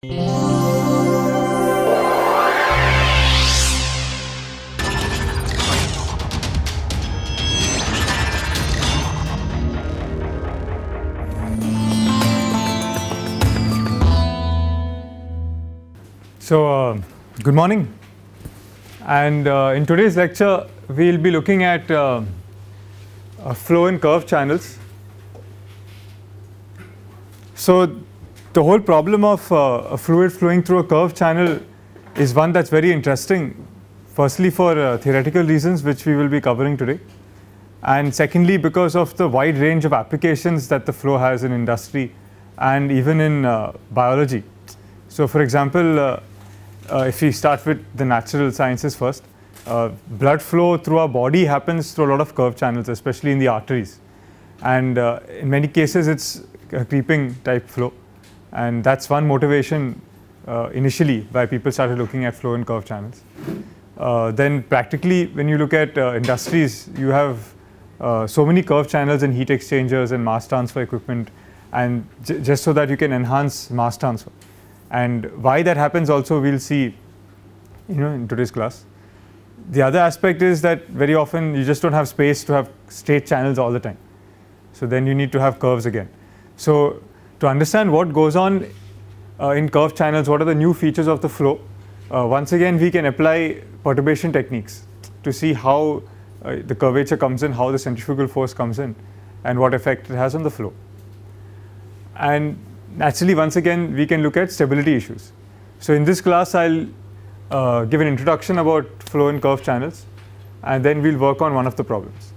So, uh, good morning. And uh, in today's lecture, we'll be looking at uh, uh flow and curve channels. So, the whole problem of uh, a fluid flowing through a curved channel is one that's very interesting. Firstly, for uh, theoretical reasons, which we will be covering today. And secondly, because of the wide range of applications that the flow has in industry and even in uh, biology. So, for example, uh, uh, if we start with the natural sciences first, uh, blood flow through our body happens through a lot of curved channels, especially in the arteries. And in many cases, it's a creeping type flow. And that's one motivation uh, initially why people started looking at flow and curve channels. Uh, then practically, when you look at uh, industries, you have uh, so many curve channels and heat exchangers and mass transfer equipment, and just so that you can enhance mass transfer. And why that happens also we'll see, you know, in today's class. The other aspect is that very often you just don't have space to have straight channels all the time. So then you need to have curves again. So to understand what goes on uh, in curve channels, what are the new features of the flow, uh, once again we can apply perturbation techniques to see how uh, the curvature comes in, how the centrifugal force comes in and what effect it has on the flow. And naturally once again we can look at stability issues. So in this class I'll uh, give an introduction about flow in curve channels and then we'll work on one of the problems.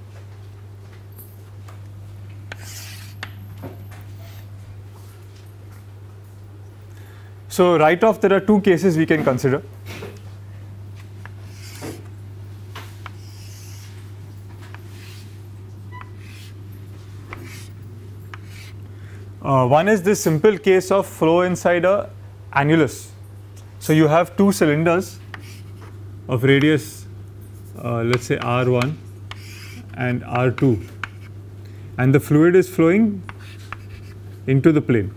So right off, there are two cases we can consider. Uh, one is this simple case of flow inside a annulus. So you have two cylinders of radius, uh, let's say R1 and R2, and the fluid is flowing into the plane.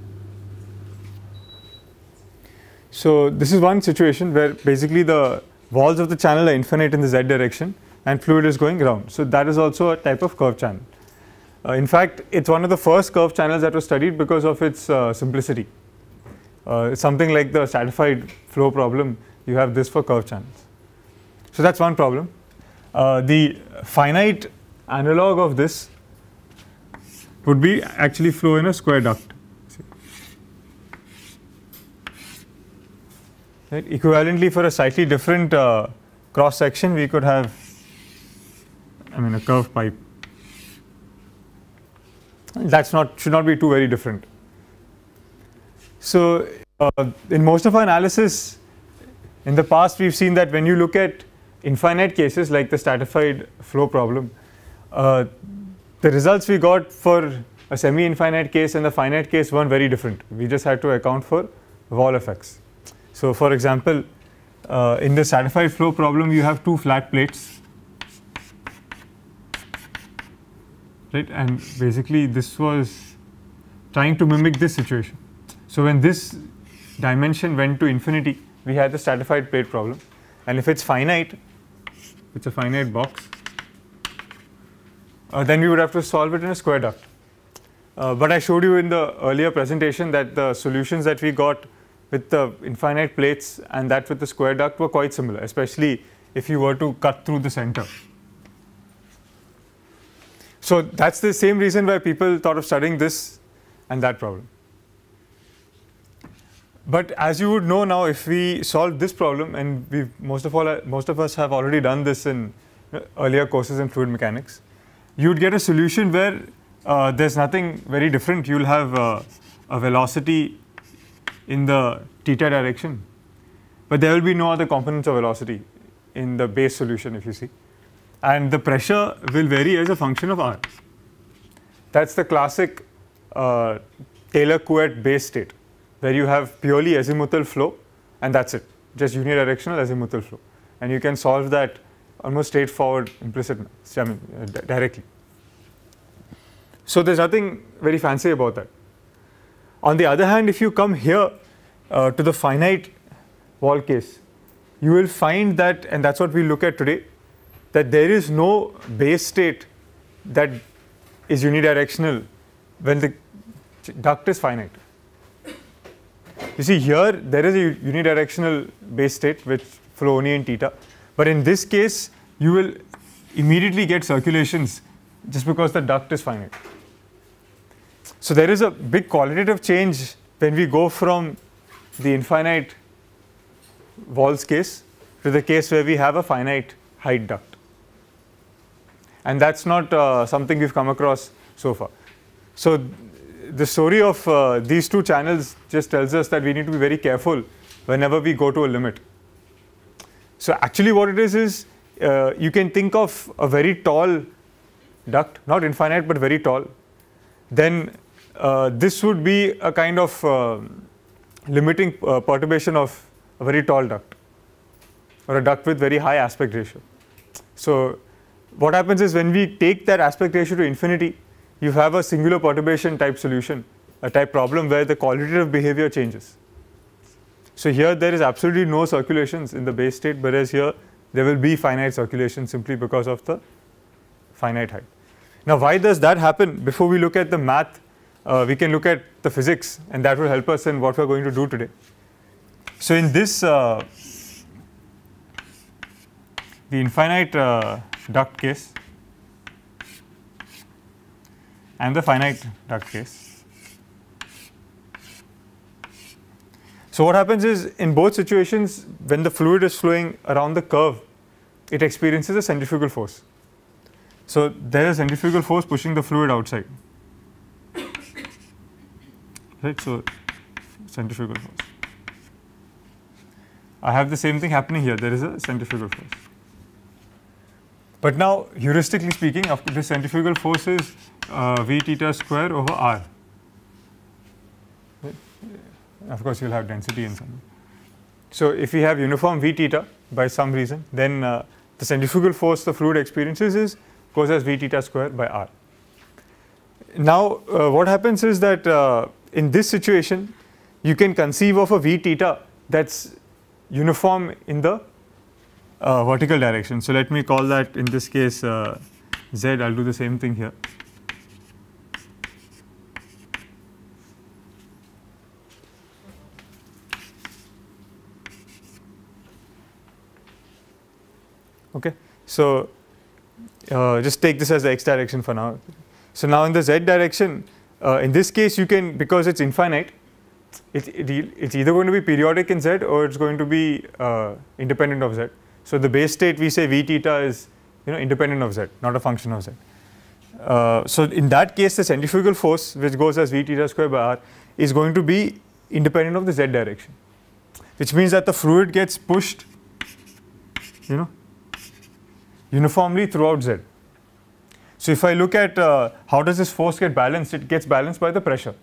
So this is one situation where basically the walls of the channel are infinite in the z direction and fluid is going around. So that is also a type of curved channel. Uh, in fact, it's one of the first curved channels that was studied because of its uh, simplicity. Uh, something like the stratified flow problem, you have this for curved channels. So that's one problem. Uh, the finite analog of this would be actually flow in a square duct. Right. Equivalently, for a slightly different uh, cross section, we could have, I mean, a curved pipe. That's not should not be too very different. So, uh, in most of our analysis, in the past, we've seen that when you look at infinite cases like the stratified flow problem, uh, the results we got for a semi-infinite case and the finite case weren't very different. We just had to account for wall effects. So for example, uh, in the stratified flow problem, you have two flat plates, right? And basically, this was trying to mimic this situation. So when this dimension went to infinity, we had the stratified plate problem. And if it's finite, it's a finite box, uh, then we would have to solve it in a square duct. Uh, but I showed you in the earlier presentation that the solutions that we got with the infinite plates and that with the square duct were quite similar, especially if you were to cut through the center. So that's the same reason why people thought of studying this and that problem. But as you would know now, if we solve this problem, and we most of all most of us have already done this in earlier courses in fluid mechanics, you'd get a solution where uh, there's nothing very different. You'll have uh, a velocity in the theta direction, but there will be no other components of velocity in the base solution if you see. And the pressure will vary as a function of r. That's the classic uh, taylor couette base state where you have purely azimuthal flow and that's it, just unidirectional azimuthal flow. And you can solve that almost straightforward implicit, I mean, uh, directly. So there's nothing very fancy about that. On the other hand, if you come here uh, to the finite wall case, you will find that, and that's what we look at today, that there is no base state that is unidirectional when the duct is finite. You see here, there is a unidirectional base state with flow only in theta. But in this case, you will immediately get circulations just because the duct is finite. So there is a big qualitative change when we go from the infinite walls case to the case where we have a finite height duct. And that's not uh, something we've come across so far. So the story of uh, these two channels just tells us that we need to be very careful whenever we go to a limit. So actually what it is is uh, you can think of a very tall duct, not infinite but very tall then uh, this would be a kind of uh, limiting uh, perturbation of a very tall duct or a duct with very high aspect ratio. So, what happens is when we take that aspect ratio to infinity, you have a singular perturbation type solution, a type problem where the qualitative behavior changes. So, here there is absolutely no circulations in the base state, whereas here there will be finite circulation simply because of the finite height. Now, why does that happen? Before we look at the math, uh, we can look at the physics, and that will help us in what we're going to do today. So, in this, uh, the infinite uh, duct case and the finite duct case. So, what happens is in both situations, when the fluid is flowing around the curve, it experiences a centrifugal force. So there is centrifugal force pushing the fluid outside, right? So centrifugal force. I have the same thing happening here. There is a centrifugal force. But now, heuristically speaking, the centrifugal force is uh, v theta square over r. Of course, you'll have density in some. So if we have uniform v theta by some reason, then uh, the centrifugal force the fluid experiences is goes as v theta square by r. Now, uh, what happens is that uh, in this situation, you can conceive of a v theta that's uniform in the uh, vertical direction. So, let me call that in this case uh, z, I will do the same thing here. Okay. So, uh, just take this as the x direction for now. So now in the z direction, uh, in this case you can, because it's infinite, it, it, it's either going to be periodic in z or it's going to be uh, independent of z. So the base state we say v theta is you know independent of z, not a function of z. Uh, so in that case the centrifugal force which goes as v theta square by r is going to be independent of the z direction which means that the fluid gets pushed you know uniformly throughout Z. So if I look at uh, how does this force get balanced, it gets balanced by the pressure.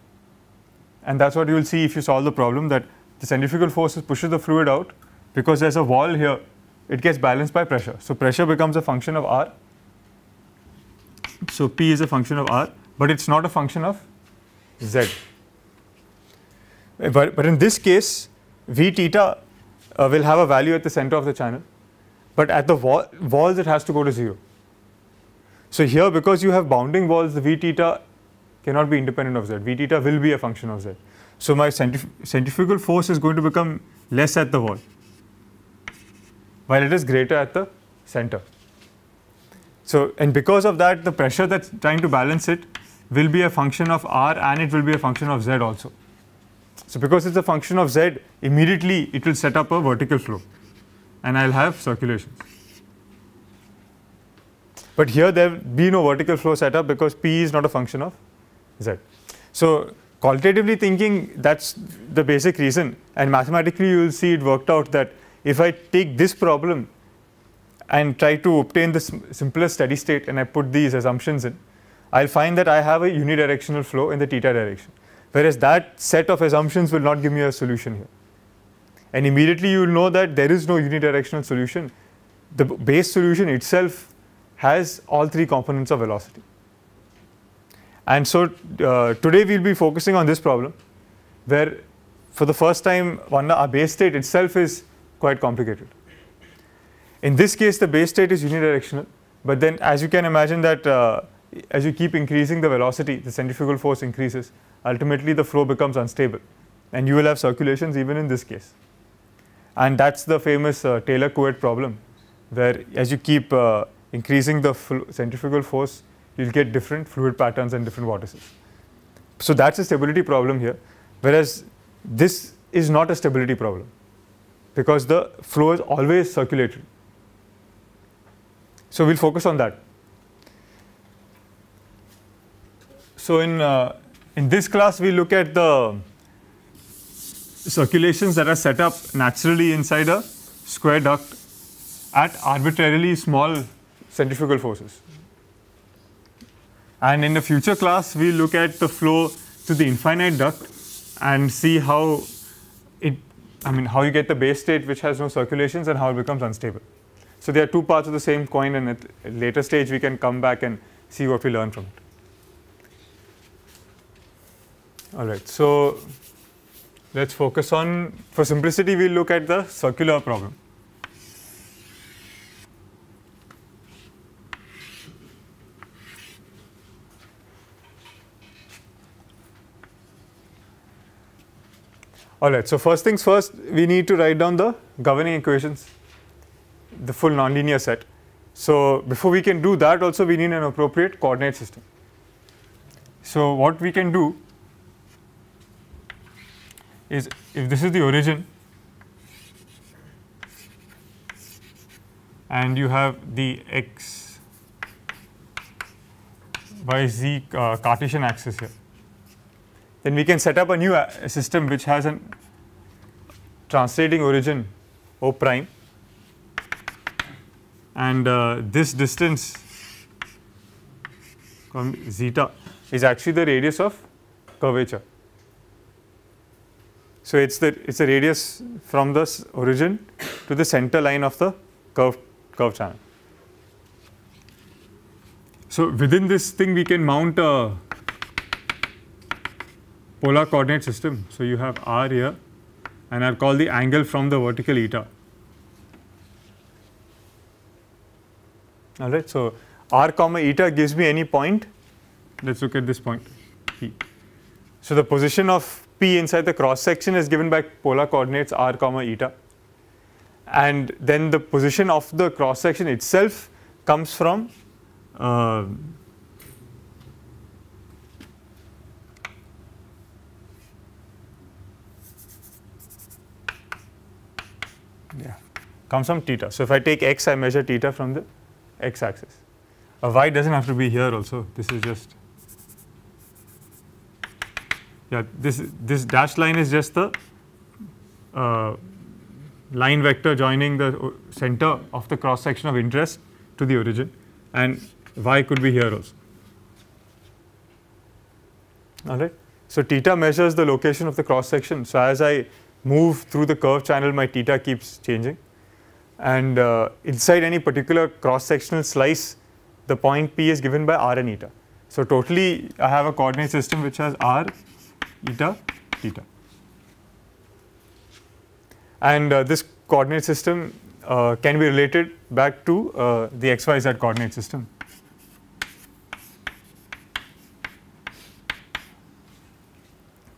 And that's what you will see if you solve the problem that the centrifugal force pushes the fluid out because there's a wall here, it gets balanced by pressure. So pressure becomes a function of R. So P is a function of R, but it's not a function of Z. But, but in this case, V theta uh, will have a value at the center of the channel but at the walls, it has to go to 0. So here, because you have bounding walls, the v theta cannot be independent of z. v theta will be a function of z. So my centrif centrifugal force is going to become less at the wall, while it is greater at the center. So, and because of that, the pressure that's trying to balance it will be a function of r and it will be a function of z also. So because it's a function of z, immediately it will set up a vertical flow and I'll have circulation, But here there will be no vertical flow setup because P is not a function of Z. So qualitatively thinking, that's the basic reason. And mathematically, you'll see it worked out that if I take this problem and try to obtain the simplest steady state and I put these assumptions in, I'll find that I have a unidirectional flow in the theta direction. Whereas that set of assumptions will not give me a solution here and immediately you will know that there is no unidirectional solution. The base solution itself has all three components of velocity. And so uh, today we'll be focusing on this problem where for the first time one, our base state itself is quite complicated. In this case the base state is unidirectional but then as you can imagine that uh, as you keep increasing the velocity the centrifugal force increases ultimately the flow becomes unstable and you will have circulations even in this case. And that's the famous uh, taylor couette problem, where as you keep uh, increasing the centrifugal force, you'll get different fluid patterns and different vortices. So that's a stability problem here, whereas this is not a stability problem because the flow is always circulatory. So we'll focus on that. So in, uh, in this class, we look at the circulations that are set up naturally inside a square duct at arbitrarily small centrifugal forces. And in the future class, we look at the flow to the infinite duct and see how it, I mean, how you get the base state which has no circulations and how it becomes unstable. So there are two parts of the same coin and at a later stage we can come back and see what we learn from it. All right, so let us focus on, for simplicity we will look at the circular problem. Alright, so first things first we need to write down the governing equations, the full nonlinear set. So, before we can do that also we need an appropriate coordinate system. So, what we can do is if this is the origin and you have the x y z uh, Cartesian axis here, then we can set up a new a uh, system which has a translating origin O prime and uh, this distance zeta is actually the radius of curvature. So, it is the it is the radius from the origin to the center line of the curve curve channel. So, within this thing we can mount a polar coordinate system. So, you have r here and I will call the angle from the vertical eta. Alright, so r comma eta gives me any point. Let us look at this point P. So, the position of P inside the cross section is given by polar coordinates r comma eta. And then the position of the cross section itself comes from uh, yeah, comes from theta. So if I take x, I measure theta from the x axis. A y doesn't have to be here also. This is just yeah, this, this dashed line is just the uh, line vector joining the uh, center of the cross section of interest to the origin and y could be here also. All right. So, theta measures the location of the cross section. So, as I move through the curve channel my theta keeps changing and uh, inside any particular cross sectional slice the point P is given by r and eta. So, totally I have a coordinate system which has r eta theta. And uh, this coordinate system uh, can be related back to uh, the xyz coordinate system.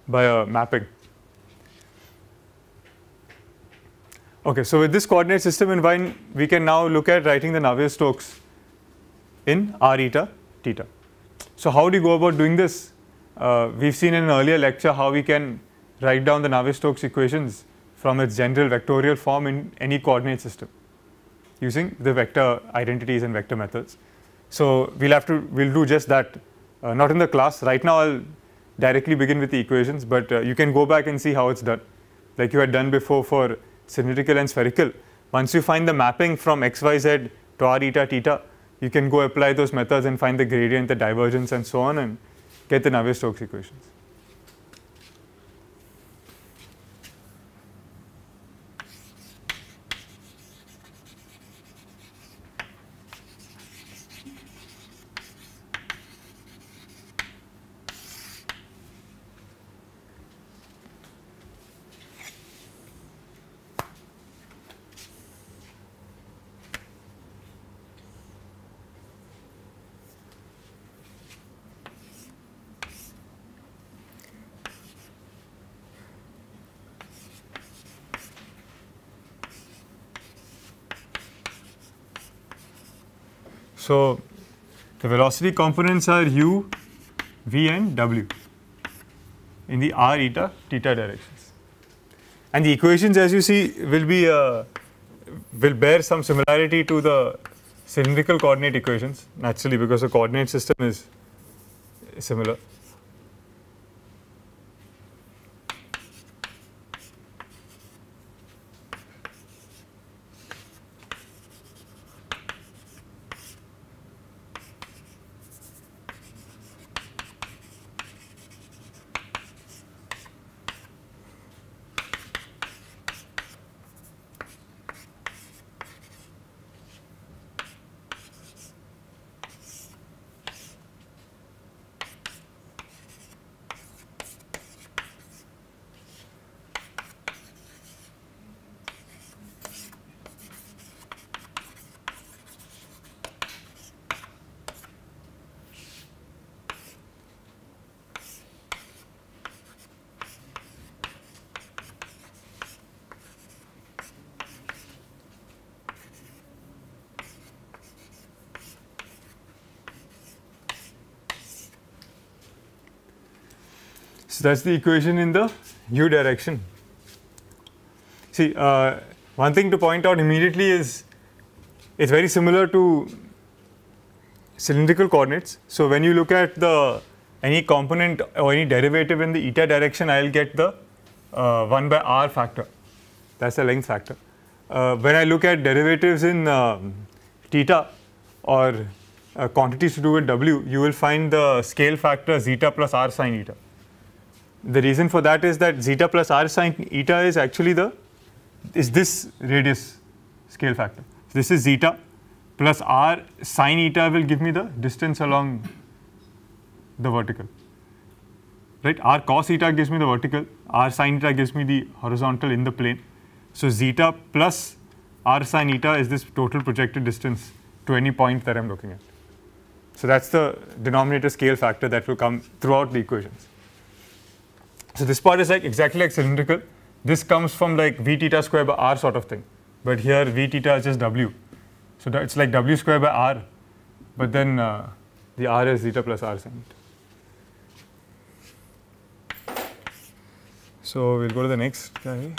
by a uh, mapping. Okay, so with this coordinate system in mind, we can now look at writing the Navier-Stokes in r eta theta. So how do you go about doing this? Uh, we've seen in an earlier lecture how we can write down the Navier-Stokes equations from its general vectorial form in any coordinate system using the vector identities and vector methods. So, we'll have to we'll do just that uh, not in the class right now I'll directly begin with the equations but uh, you can go back and see how it's done like you had done before for cylindrical and spherical once you find the mapping from xyz to r eta theta you can go apply those methods and find the gradient the divergence and so on and get the Navier-Stokes equations. So, the velocity components are u, v and w in the r eta theta directions. And the equations as you see will be uh, will bear some similarity to the cylindrical coordinate equations naturally because the coordinate system is similar. that's the equation in the u direction. See, uh, one thing to point out immediately is it's very similar to cylindrical coordinates. So when you look at the any component or any derivative in the eta direction, I'll get the uh, 1 by r factor. That's the length factor. Uh, when I look at derivatives in um, theta or uh, quantities to do with w, you will find the scale factor zeta plus r sine eta. The reason for that is that zeta plus r sine eta is actually the, is this radius scale factor. So this is zeta plus r sine eta will give me the distance along the vertical, right. r cos eta gives me the vertical, r sine eta gives me the horizontal in the plane. So zeta plus r sine eta is this total projected distance to any point that I am looking at. So that is the denominator scale factor that will come throughout the equations. So this part is like exactly like cylindrical. This comes from like v theta square by r sort of thing. But here v theta is just w. So it's like w square by r. But then uh, the r is zeta plus r sin. So we'll go to the next guy.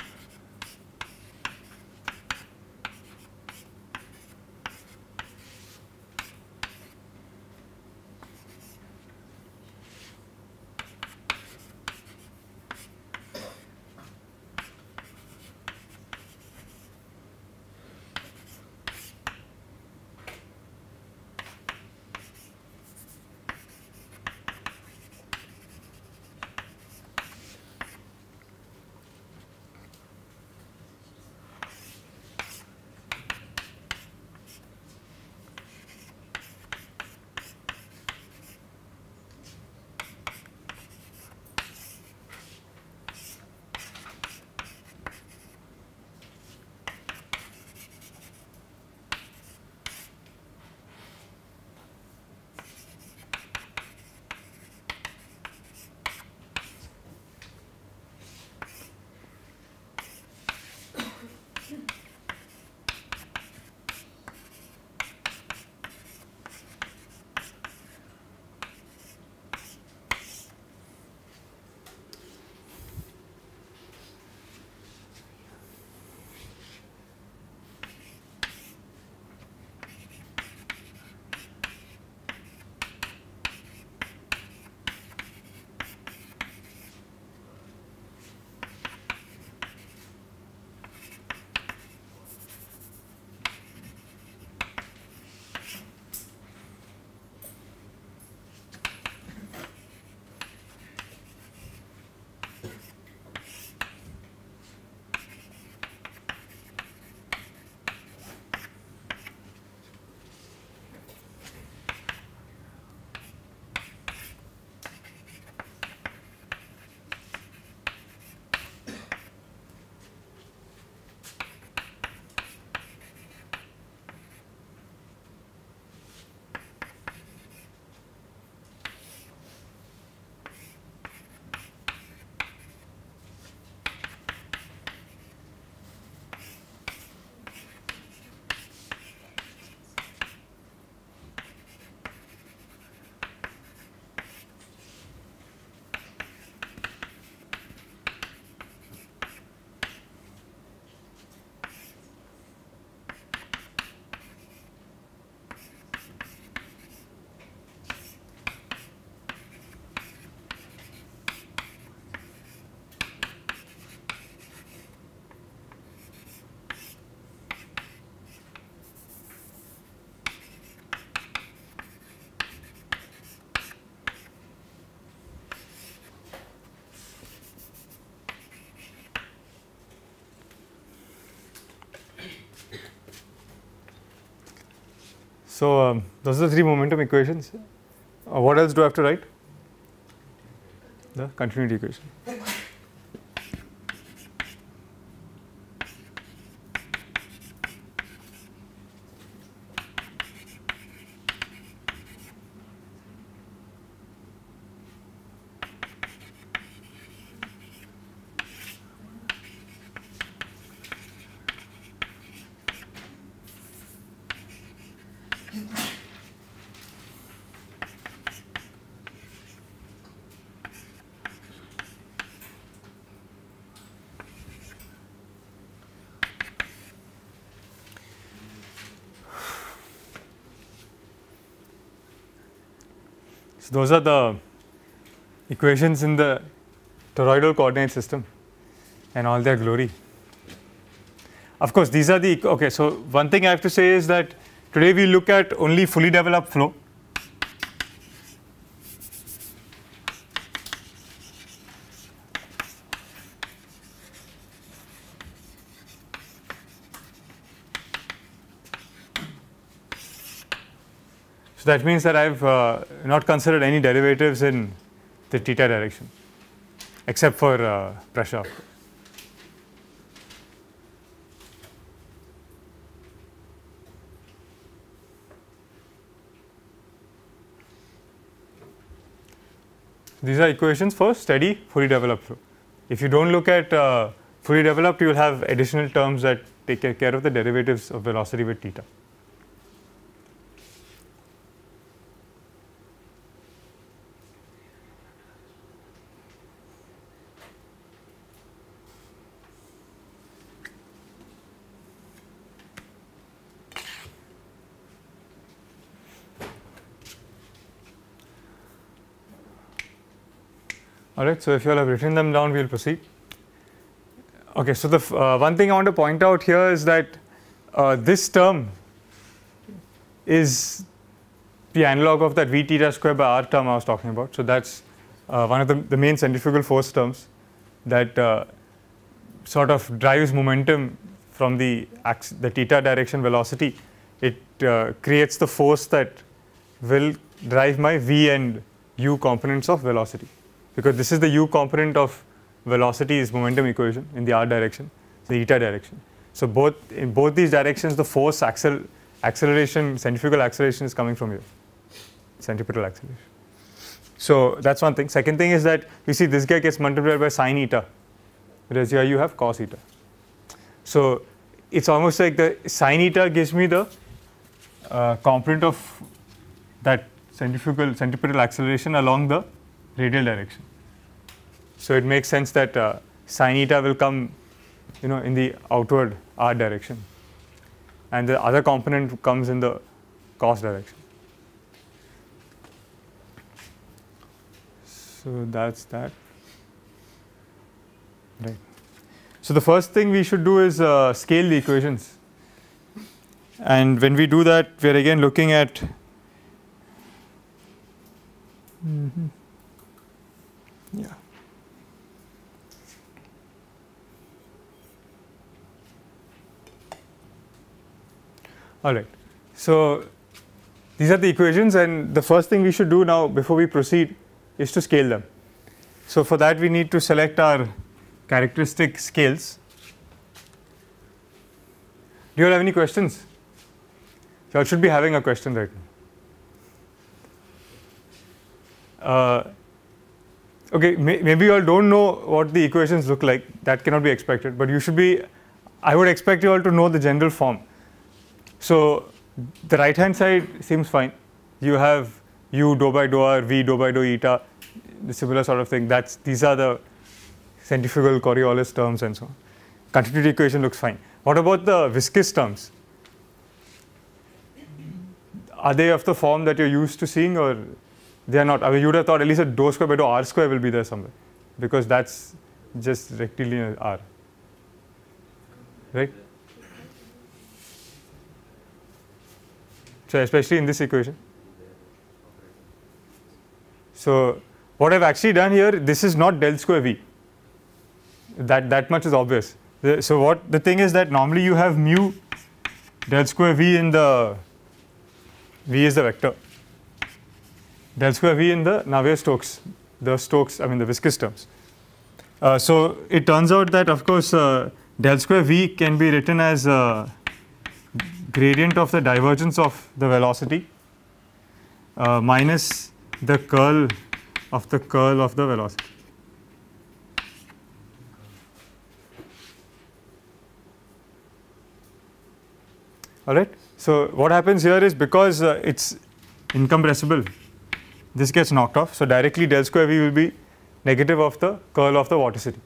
So, um, those are the three momentum equations. Uh, what else do I have to write? The continuity equation. So, those are the equations in the toroidal coordinate system and all their glory. Of course, these are the, okay, so one thing I have to say is that today we look at only fully developed flow So that means that I have uh, not considered any derivatives in the theta direction except for uh, pressure. These are equations for steady fully developed flow. If you do not look at uh, fully developed, you will have additional terms that take care of the derivatives of velocity with theta. All right. So, if you all have written them down, we will proceed. Okay. So, the uh, one thing I want to point out here is that uh, this term is the analog of that V theta square by R term I was talking about. So, that is uh, one of the, the, main centrifugal force terms that uh, sort of drives momentum from the, the theta direction velocity. It uh, creates the force that will drive my V and u components of velocity because this is the u component of velocity is momentum equation in the r direction, the eta direction. So both in both these directions, the force accel acceleration, centrifugal acceleration is coming from here, centripetal acceleration. So that's one thing. Second thing is that you see this guy gets multiplied by sine eta, whereas here you have cos eta. So it's almost like the sine eta gives me the uh, component of that centrifugal centripetal acceleration along the radial direction. So it makes sense that uh, sine eta will come you know in the outward r direction and the other component comes in the cos direction. So that's that. Right. So the first thing we should do is uh, scale the equations. And when we do that, we are again looking at mm -hmm. Yeah. All right. So these are the equations and the first thing we should do now before we proceed is to scale them. So for that we need to select our characteristic scales. Do you all have any questions? You all should be having a question right now. Uh, okay, maybe you all don't know what the equations look like. That cannot be expected, but you should be, I would expect you all to know the general form. So the right hand side seems fine. You have u dou by dou r, v dou by dou eta, the similar sort of thing. That's, these are the centrifugal Coriolis terms and so on. Continuity equation looks fine. What about the viscous terms? Are they of the form that you're used to seeing or they are not. I mean, you would have thought at least a dou square by dou r square will be there somewhere because that's just rectilinear r, right? So especially in this equation. So what I've actually done here, this is not del square v. That that much is obvious. so what the thing is that normally you have mu del square v in the v is the vector del square V in the Navier-Stokes, the Stokes, I mean the viscous terms. Uh, so it turns out that of course uh, del square V can be written as a gradient of the divergence of the velocity uh, minus the curl of the curl of the velocity. All right. So what happens here is because uh, it's incompressible this gets knocked off. So directly del square V will be negative of the curl of the vorticity,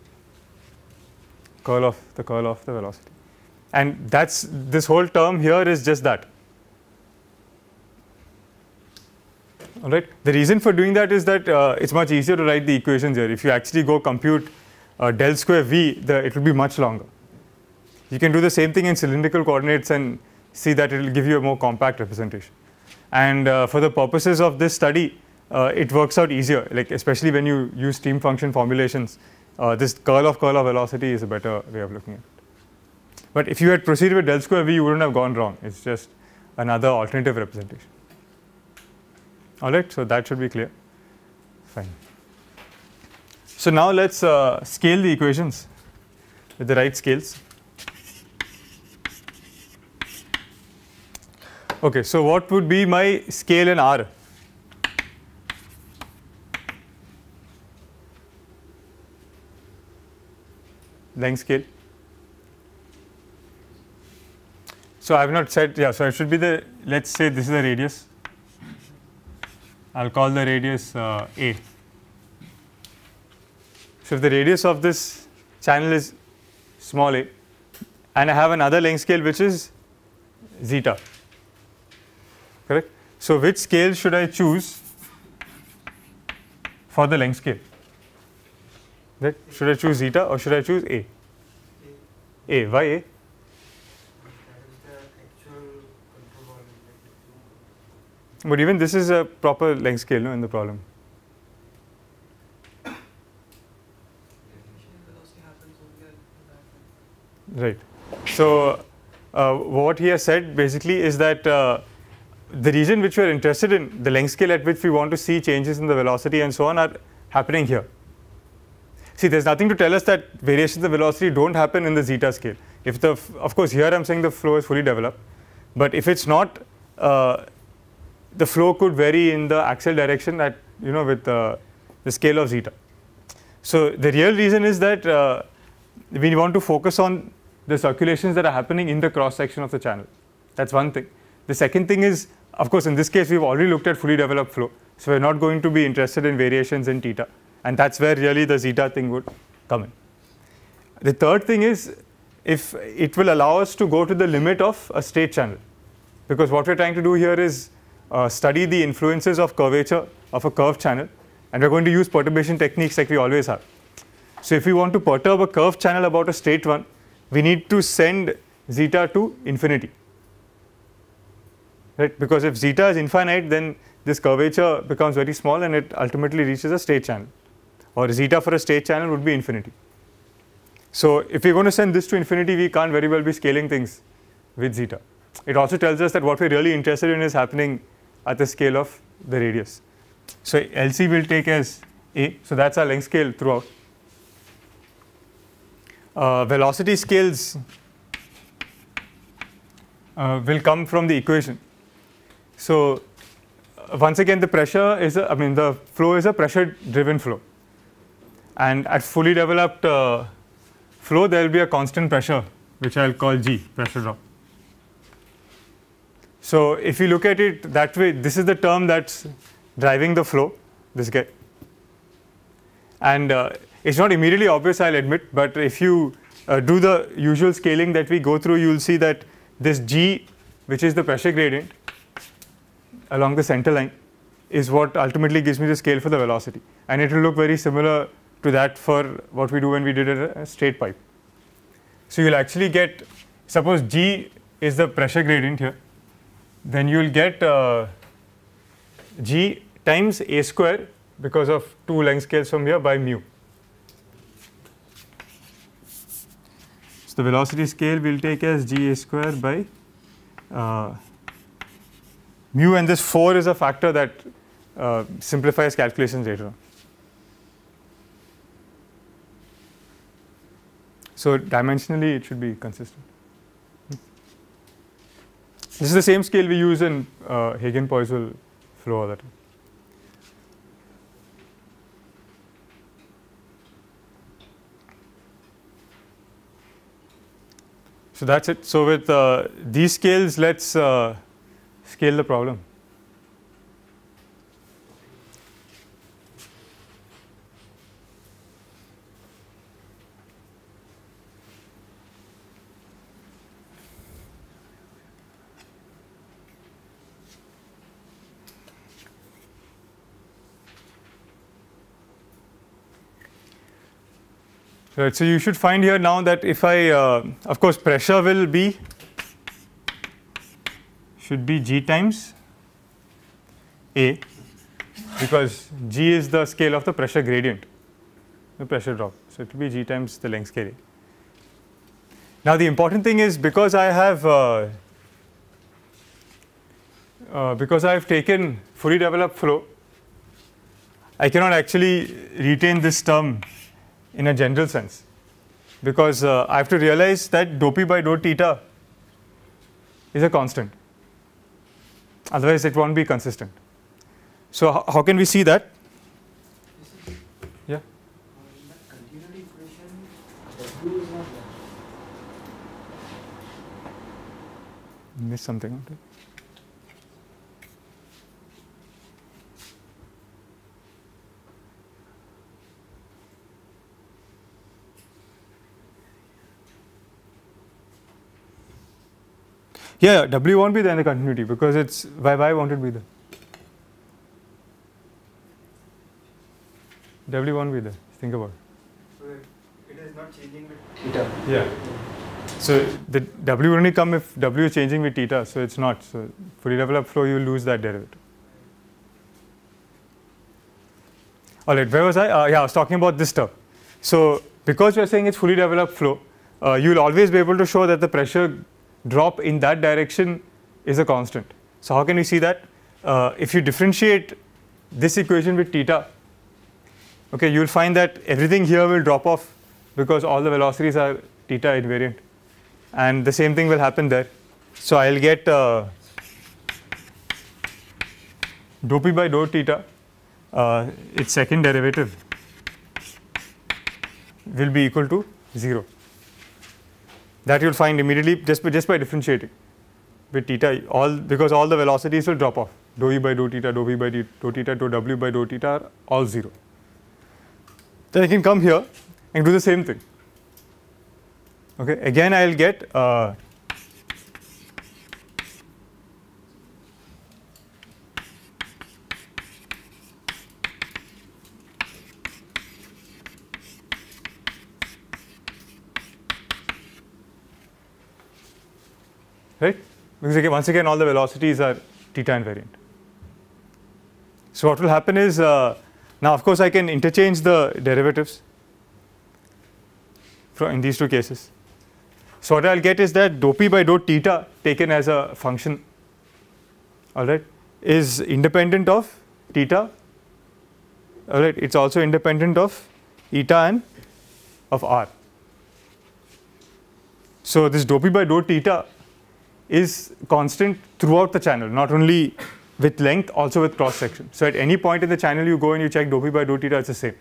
curl of the curl of the velocity. And that's this whole term here is just that. All right. The reason for doing that is that uh, it's much easier to write the equations here. If you actually go compute uh, del square V, the, it will be much longer. You can do the same thing in cylindrical coordinates and see that it will give you a more compact representation. And uh, for the purposes of this study, uh, it works out easier, like especially when you use stream function formulations, uh, this curl of curl of velocity is a better way of looking at it. But if you had proceeded with del square V, you wouldn't have gone wrong. It's just another alternative representation. All right, so that should be clear. Fine. So now let's uh, scale the equations with the right scales. Okay, so what would be my scale in R? length scale. So I have not said, yeah, so it should be the, let us say this is the radius, I will call the radius uh, A. So if the radius of this channel is small a and I have another length scale which is zeta, correct. So which scale should I choose for the length scale? That should I choose zeta or should I choose a? A. a. Why a? But even this is a proper length scale no, in the problem. Right. So, uh, what he has said basically is that uh, the region which we are interested in, the length scale at which we want to see changes in the velocity and so on are happening here see, there's nothing to tell us that variations of velocity don't happen in the zeta scale. If the, of course, here I'm saying the flow is fully developed, but if it's not, uh, the flow could vary in the axial direction at, you know, with uh, the scale of zeta. So the real reason is that uh, we want to focus on the circulations that are happening in the cross section of the channel. That's one thing. The second thing is, of course, in this case, we've already looked at fully developed flow. So we're not going to be interested in variations in theta. And that's where really the zeta thing would come in. The third thing is if it will allow us to go to the limit of a state channel. Because what we're trying to do here is uh, study the influences of curvature of a curved channel. And we're going to use perturbation techniques like we always have. So if we want to perturb a curved channel about a straight one, we need to send zeta to infinity. Right? Because if zeta is infinite, then this curvature becomes very small and it ultimately reaches a straight channel or zeta for a state channel would be infinity. So if we're going to send this to infinity, we can't very well be scaling things with zeta. It also tells us that what we're really interested in is happening at the scale of the radius. So LC will take as A, so that's our length scale throughout. Uh, velocity scales uh, will come from the equation. So uh, once again the pressure is, a, I mean the flow is a pressure driven flow. And at fully developed uh, flow, there will be a constant pressure, which I'll call G, pressure drop. So if you look at it that way, this is the term that's driving the flow, this guy. And uh, it's not immediately obvious, I'll admit, but if you uh, do the usual scaling that we go through, you'll see that this G, which is the pressure gradient along the center line, is what ultimately gives me the scale for the velocity. And it will look very similar to that for what we do when we did a straight pipe. So you'll actually get, suppose G is the pressure gradient here, then you'll get uh, G times A square because of two length scales from here by mu. So the velocity scale we'll take as G A square by uh, mu and this 4 is a factor that uh, simplifies calculations later on. So, dimensionally it should be consistent. This is the same scale we use in uh, Hagen-Poiseuille flow all the time. So that's it. So with uh, these scales, let's uh, scale the problem. Right, so you should find here now that if I, uh, of course, pressure will be, should be G times A because G is the scale of the pressure gradient, the pressure drop. So it will be G times the length scale A. Now the important thing is because I have uh, uh, because I have taken fully developed flow, I cannot actually retain this term in a general sense because uh, I have to realize that dou p by dou theta is a constant otherwise it won't be consistent. So how, how can we see that? Yeah. Miss something? Yeah, W won't be there in the continuity because it's y y won't it be there. W won't be there. Think about it. So it is not changing with theta. Yeah. So the W will only come if W is changing with theta. So it's not. So for developed flow, you lose that derivative. All right, where was I? Uh, yeah, I was talking about this stuff. So because we are saying it's fully developed flow, uh, you will always be able to show that the pressure drop in that direction is a constant. So how can we see that? Uh, if you differentiate this equation with theta, okay, you will find that everything here will drop off because all the velocities are theta invariant. And the same thing will happen there. So I'll get uh, dou p by dou theta, uh, its second derivative will be equal to 0. That you'll find immediately just by, just by differentiating with theta, all because all the velocities will drop off. Dou e by dou theta, dou v by d, dou theta, dou w by dou theta are all 0. Then I can come here and do the same thing. Okay, again I will get uh, right? Because again, once again, all the velocities are theta invariant. So what will happen is, uh, now of course I can interchange the derivatives in these two cases. So what I'll get is that dou p by dou theta taken as a function, all right, is independent of theta, all right, it's also independent of eta and of r. So this dou p by dou theta is constant throughout the channel, not only with length, also with cross section. So at any point in the channel, you go and you check dou p by dou theta, it's the same.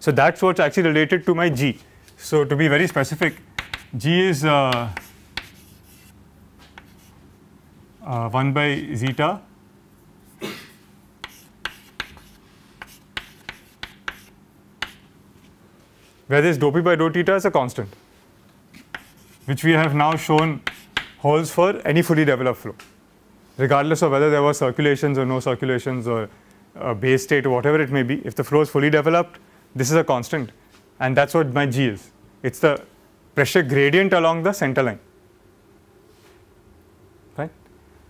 So that's what's actually related to my G. So to be very specific, G is uh, uh, 1 by zeta where this dou p by dou theta is a constant, which we have now shown holds for any fully developed flow, regardless of whether there were circulations or no circulations or a base state or whatever it may be. If the flow is fully developed, this is a constant, and that's what my G is. It's the pressure gradient along the center line. Right?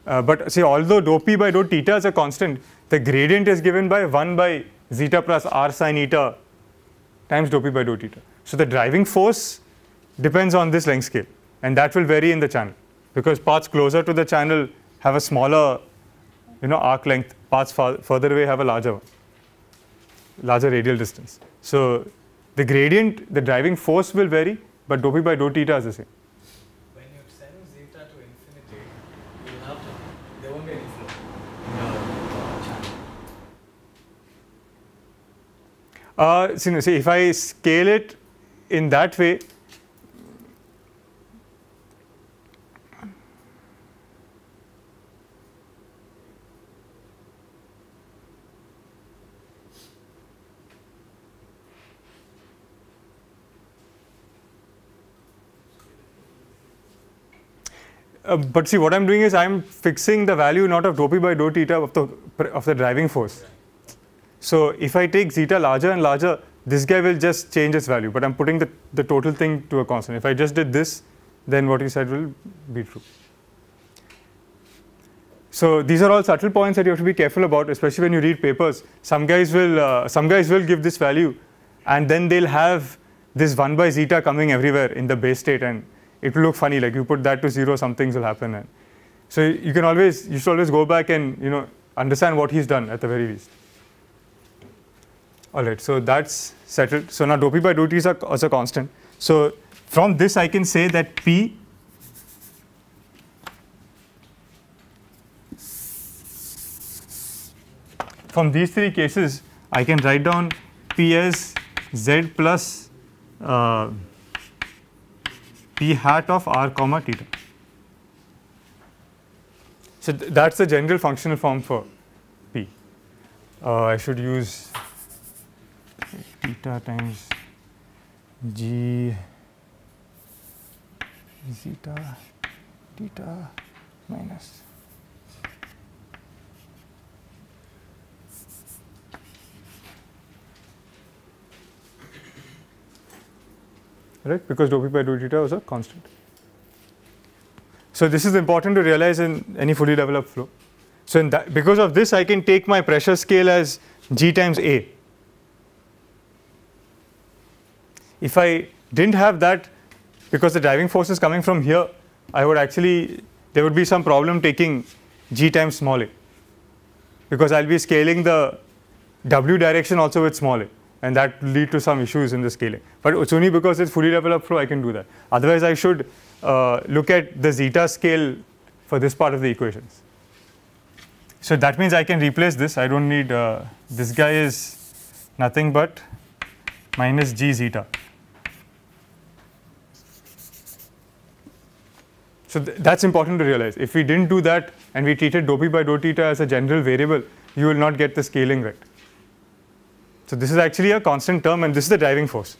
Uh, but see, although dou p by dou theta is a constant, the gradient is given by 1 by zeta plus r sine eta times dou p by dou theta. So the driving force depends on this length scale and that will vary in the channel because paths closer to the channel have a smaller you know, arc length, paths far, further away have a larger larger radial distance. So the gradient, the driving force will vary, but dou p by dou theta is the same. When you extend zeta to infinity, you have to, there won't be the uh, channel. Uh, see, see, if I scale it in that way, Uh, but see, what I'm doing is I'm fixing the value not of dou p by dou theta of the, of the driving force. So if I take zeta larger and larger, this guy will just change its value, but I'm putting the, the total thing to a constant. If I just did this, then what you said will be true. So these are all subtle points that you have to be careful about, especially when you read papers. Some guys will, uh, some guys will give this value, and then they'll have this 1 by zeta coming everywhere in the base state, and it will look funny. Like you put that to zero, some things will happen. And so you can always, you should always go back and you know understand what he's done at the very least. All right, so that's settled. So now dou p by dou t is also constant. So from this, I can say that p from these three cases, I can write down P as Z plus uh, p hat of r comma theta. So th that is the general functional form for p. Uh, I should use theta times g zeta theta minus right because dou p by dou theta was a constant. So this is important to realize in any fully developed flow. So that, because of this I can take my pressure scale as g times A. If I didn't have that because the driving force is coming from here I would actually there would be some problem taking g times small a because I will be scaling the w direction also with small a and that lead to some issues in the scaling. But it's only because it's fully developed flow I can do that. Otherwise, I should uh, look at the zeta scale for this part of the equations. So that means I can replace this. I don't need, uh, this guy is nothing but minus g zeta. So th that's important to realize. If we didn't do that and we treated dou p by dou theta as a general variable, you will not get the scaling right. So this is actually a constant term and this is the driving force.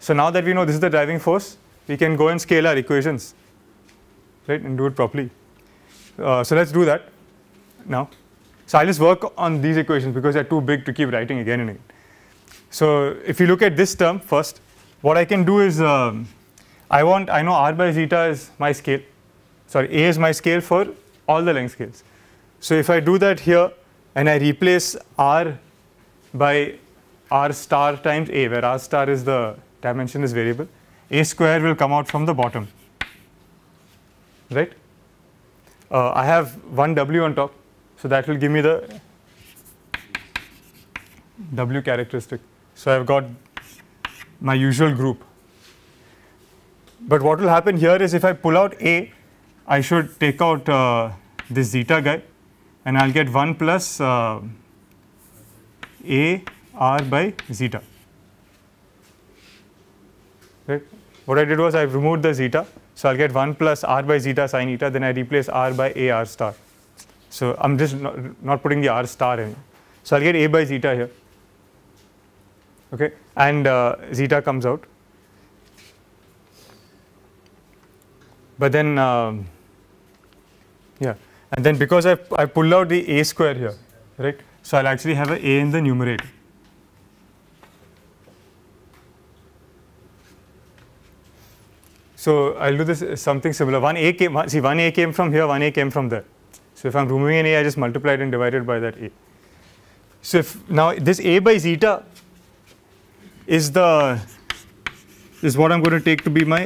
So now that we know this is the driving force, we can go and scale our equations, right, and do it properly. Uh, so let's do that now. So I'll just work on these equations because they're too big to keep writing again and again. So if you look at this term first, what I can do is um, I want, I know r by zeta is my scale, sorry, a is my scale for all the length scales. So if I do that here and I replace r by r star times a, where r star is the dimensionless variable, a square will come out from the bottom, right? Uh, I have one w on top, so that will give me the w characteristic. So I've got my usual group. But what will happen here is if I pull out a, I should take out uh, this zeta guy, and I'll get 1 plus. Uh, a r by zeta. Right. What I did was I removed the zeta. So, I will get 1 plus r by zeta sine eta, then I replace r by a r star. So, I am just not, not, putting the r star in. So, I will get a by zeta here okay, and uh, zeta comes out. But then, um, yeah, and then because I, I pulled out the a square here, right. So, I will actually have a a in the numerator. So, I will do this uh, something similar 1 a came see 1 a came from here 1 a came from there. So, if I am removing an a I just multiplied and divided by that a. So, if now this a by zeta is the is what I am going to take to be my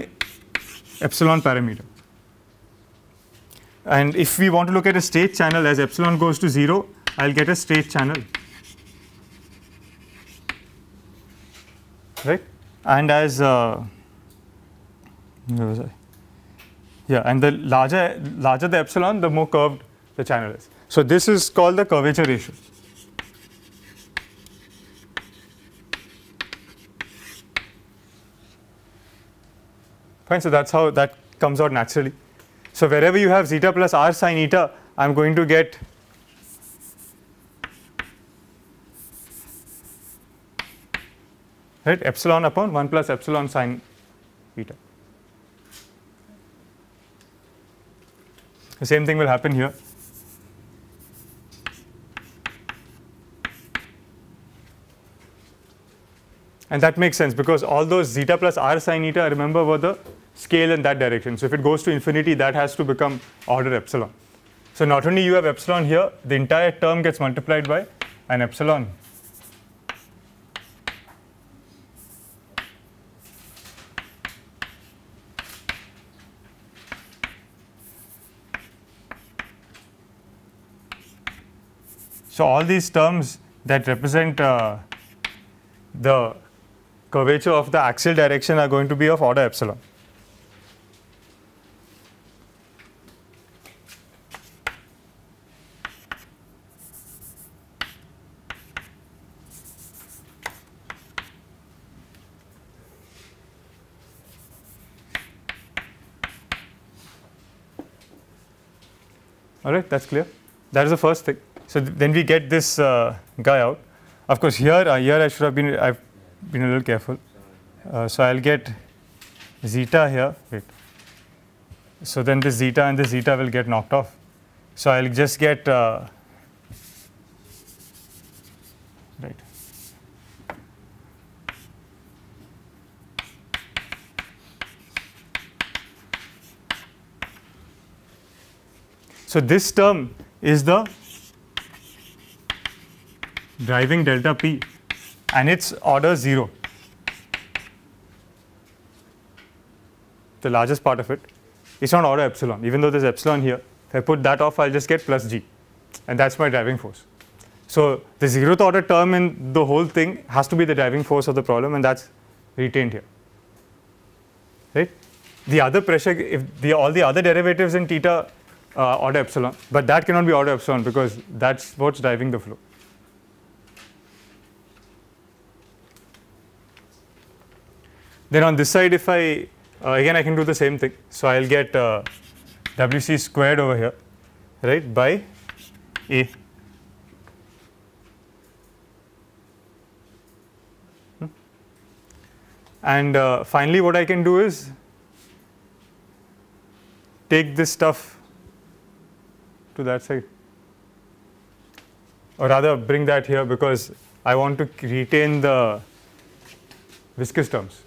epsilon parameter. And if we want to look at a state channel as epsilon goes to 0 I will get a straight channel. Right? And as, uh, where was I? Yeah, and the larger, larger the epsilon, the more curved the channel is. So this is called the curvature ratio. Fine, so that's how that comes out naturally. So wherever you have zeta plus r sine eta, I'm going to get right epsilon upon 1 plus epsilon sine beta. The same thing will happen here. And that makes sense because all those zeta plus r sine eta, remember, were the scale in that direction. So if it goes to infinity, that has to become order epsilon. So not only you have epsilon here, the entire term gets multiplied by an epsilon all these terms that represent uh, the curvature of the axial direction are going to be of order epsilon. All right, that's clear. That is the first thing. So th then we get this uh, guy out. Of course, here uh, here I should have been I've been a little careful. Uh, so I'll get zeta here. Wait. So then this zeta and this zeta will get knocked off. So I'll just get uh, right. So this term is the driving delta p and it's order 0, the largest part of it. It's on order epsilon, even though there's epsilon here. If I put that off, I'll just get plus g, and that's my driving force. So the zeroth order term in the whole thing has to be the driving force of the problem, and that's retained here. Right? The other pressure, if the, all the other derivatives in theta uh, order epsilon, but that cannot be order epsilon because that's what's driving the flow. Then on this side, if I, uh, again I can do the same thing. So I will get uh, Wc squared over here, right, by A. Hmm? And uh, finally, what I can do is take this stuff to that side or rather bring that here because I want to retain the viscous terms.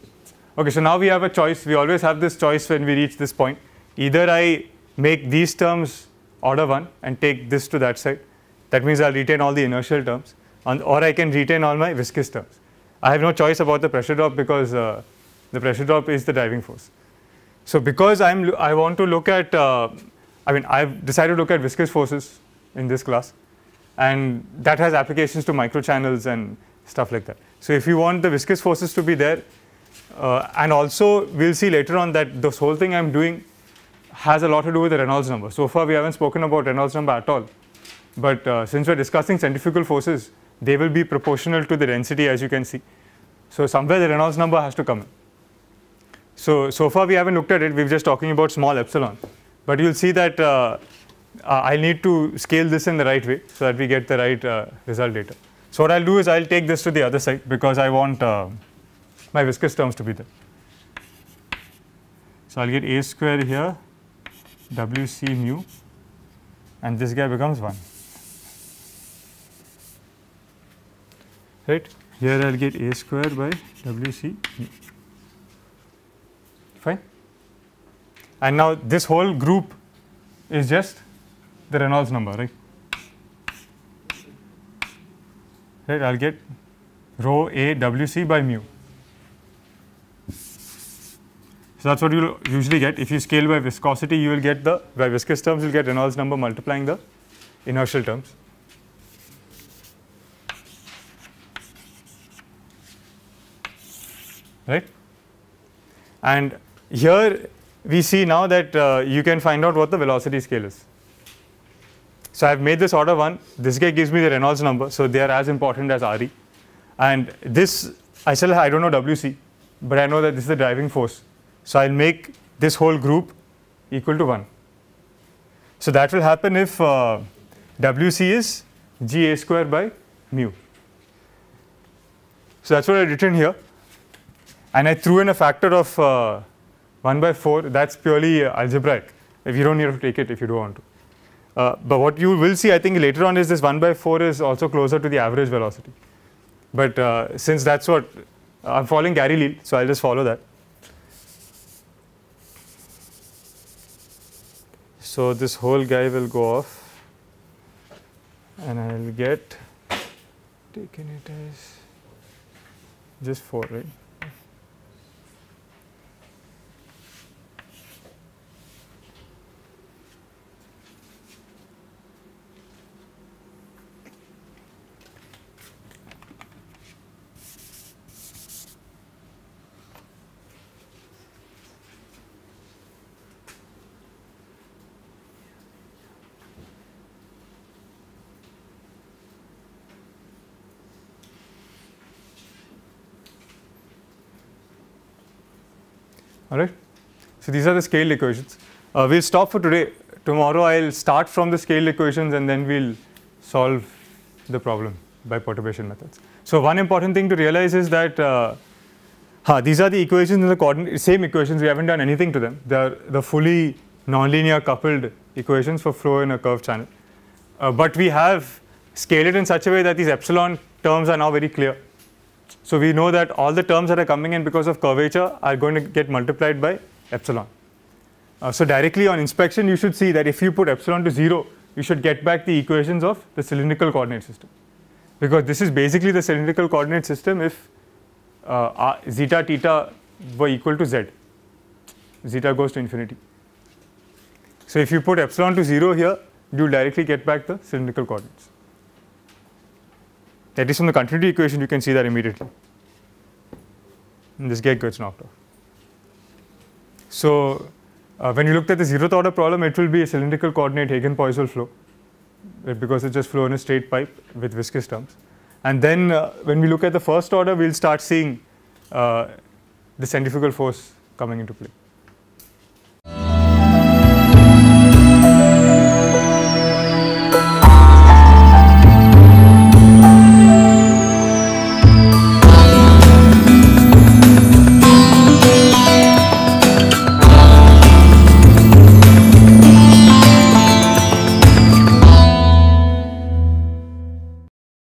Okay, so now we have a choice. We always have this choice when we reach this point. Either I make these terms order 1 and take this to that side. That means I'll retain all the inertial terms. or I can retain all my viscous terms. I have no choice about the pressure drop because uh, the pressure drop is the driving force. So because I'm, I want to look at, uh, I mean, I've decided to look at viscous forces in this class. And that has applications to microchannels and stuff like that. So if you want the viscous forces to be there, uh, and also, we'll see later on that this whole thing I'm doing has a lot to do with the Reynolds number. So far, we haven't spoken about Reynolds number at all. But uh, since we're discussing centrifugal forces, they will be proportional to the density as you can see. So somewhere the Reynolds number has to come in. So, so far we haven't looked at it, we are just talking about small epsilon. But you'll see that uh, uh, I'll need to scale this in the right way so that we get the right uh, result later. So what I'll do is I'll take this to the other side because I want uh, my viscous terms to be there. So, I will get a square here w c mu and this guy becomes 1 right here I will get a square by w c mu fine and now this whole group is just the Reynolds number right right I will get rho a w c by mu so that's what you'll usually get. If you scale by viscosity, you will get the, by viscous terms, you'll get Reynolds number multiplying the inertial terms. Right? And here we see now that uh, you can find out what the velocity scale is. So I've made this order 1. This guy gives me the Reynolds number, so they are as important as RE. And this, I still, I don't know WC, but I know that this is the driving force. So I'll make this whole group equal to 1. So that will happen if uh, WC is GA square by mu. So that's what I've written here. And I threw in a factor of uh, 1 by 4. That's purely uh, algebraic. If you don't need to take it if you don't want to. Uh, but what you will see, I think, later on is this 1 by 4 is also closer to the average velocity. But uh, since that's what I'm following Gary Leal, so I'll just follow that. So this whole guy will go off and I will get taken it as just 4 right. all right? So these are the scaled equations. Uh, we'll stop for today. Tomorrow I'll start from the scaled equations and then we'll solve the problem by perturbation methods. So one important thing to realize is that uh, huh, these are the equations in the coordinate, same equations, we haven't done anything to them. They are the fully nonlinear coupled equations for flow in a curved channel. Uh, but we have scaled it in such a way that these epsilon terms are now very clear. So we know that all the terms that are coming in because of curvature are going to get multiplied by epsilon. Uh, so directly on inspection, you should see that if you put epsilon to 0, you should get back the equations of the cylindrical coordinate system. Because this is basically the cylindrical coordinate system if uh, zeta theta were equal to z, zeta goes to infinity. So if you put epsilon to 0 here, you directly get back the cylindrical coordinates. At least from the continuity equation, you can see that immediately. And this gate gets knocked off. So uh, when you looked at the zeroth order problem, it will be a cylindrical coordinate hagen Poisson flow uh, because it just flow in a straight pipe with viscous terms. And then uh, when we look at the first order, we'll start seeing uh, the centrifugal force coming into play.